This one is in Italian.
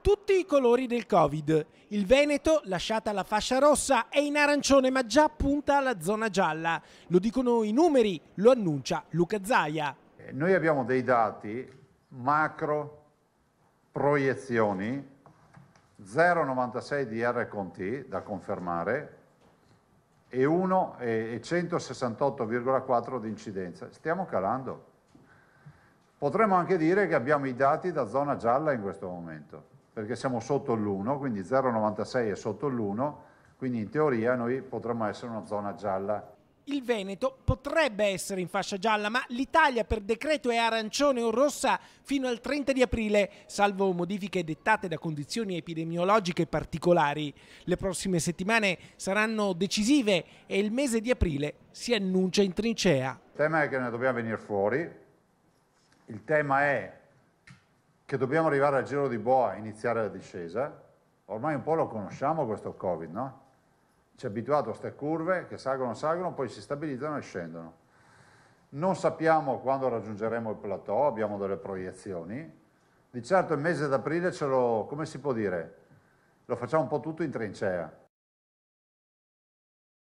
tutti i colori del Covid. Il Veneto, lasciata la fascia rossa, è in arancione ma già punta alla zona gialla. Lo dicono i numeri, lo annuncia Luca Zaia. Eh, noi abbiamo dei dati macro proiezioni 0,96 di R con da confermare e 1,168,4 di incidenza. Stiamo calando. Potremmo anche dire che abbiamo i dati da zona gialla in questo momento perché siamo sotto l'1, quindi 0,96 è sotto l'1, quindi in teoria noi potremmo essere una zona gialla. Il Veneto potrebbe essere in fascia gialla, ma l'Italia per decreto è arancione o rossa fino al 30 di aprile, salvo modifiche dettate da condizioni epidemiologiche particolari. Le prossime settimane saranno decisive e il mese di aprile si annuncia in trincea. Il tema è che ne dobbiamo venire fuori, il tema è che dobbiamo arrivare al giro di boa iniziare la discesa, ormai un po' lo conosciamo questo Covid, no? Ci ha abituato a queste curve che salgono, salgono, poi si stabilizzano e scendono. Non sappiamo quando raggiungeremo il plateau, abbiamo delle proiezioni. Di certo il mese d'aprile ce lo, come si può dire, lo facciamo un po' tutto in trincea